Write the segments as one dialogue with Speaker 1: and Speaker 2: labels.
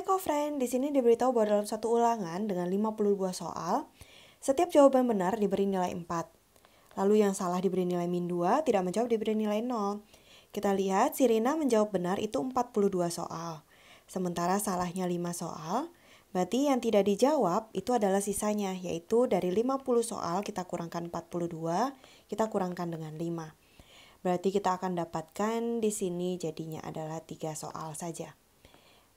Speaker 1: Hai friend, di sini diberitahu bahwa dalam satu ulangan dengan 52 soal, setiap jawaban benar diberi nilai 4. Lalu yang salah diberi nilai min 2, tidak menjawab diberi nilai 0. Kita lihat Sirina menjawab benar itu 42 soal. Sementara salahnya 5 soal, berarti yang tidak dijawab itu adalah sisanya, yaitu dari 50 soal kita kurangkan 42, kita kurangkan dengan 5. Berarti kita akan dapatkan di sini jadinya adalah 3 soal saja.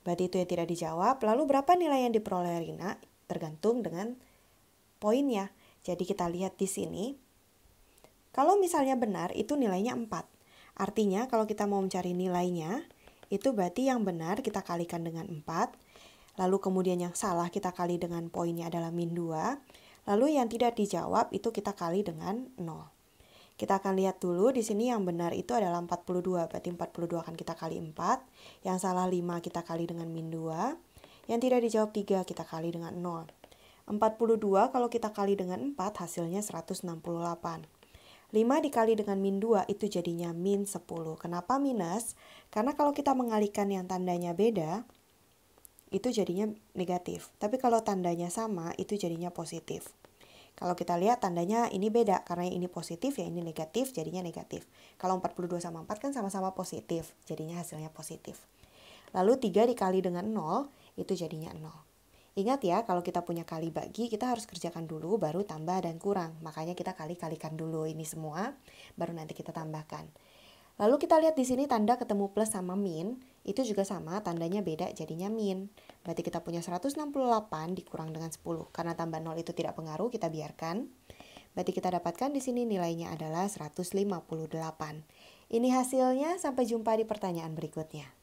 Speaker 1: Berarti itu yang tidak dijawab. Lalu berapa nilai yang diperoleh Rina tergantung dengan poinnya. Jadi kita lihat di sini. Kalau misalnya benar itu nilainya 4. Artinya kalau kita mau mencari nilainya itu berarti yang benar kita kalikan dengan 4. Lalu kemudian yang salah kita kali dengan poinnya adalah min 2. Lalu yang tidak dijawab itu kita kali dengan 0. Kita akan lihat dulu di sini yang benar itu adalah 42, berarti 42 akan kita kali 4. Yang salah 5 kita kali dengan min 2. Yang tidak dijawab 3 kita kali dengan 0. 42 kalau kita kali dengan 4 hasilnya 168. 5 dikali dengan min 2 itu jadinya min 10. Kenapa minus? Karena kalau kita mengalihkan yang tandanya beda, itu jadinya negatif. Tapi kalau tandanya sama, itu jadinya positif. Kalau kita lihat tandanya ini beda karena ini positif ya ini negatif jadinya negatif. Kalau 42 sama 4 kan sama-sama positif jadinya hasilnya positif. Lalu 3 dikali dengan 0 itu jadinya 0. Ingat ya, kalau kita punya kali bagi, kita harus kerjakan dulu, baru tambah dan kurang. Makanya kita kali-kalikan dulu ini semua, baru nanti kita tambahkan. Lalu kita lihat di sini tanda ketemu plus sama min, itu juga sama, tandanya beda jadinya min. Berarti kita punya 168 dikurang dengan 10. Karena tambah 0 itu tidak pengaruh, kita biarkan. Berarti kita dapatkan di sini nilainya adalah 158. Ini hasilnya, sampai jumpa di pertanyaan berikutnya.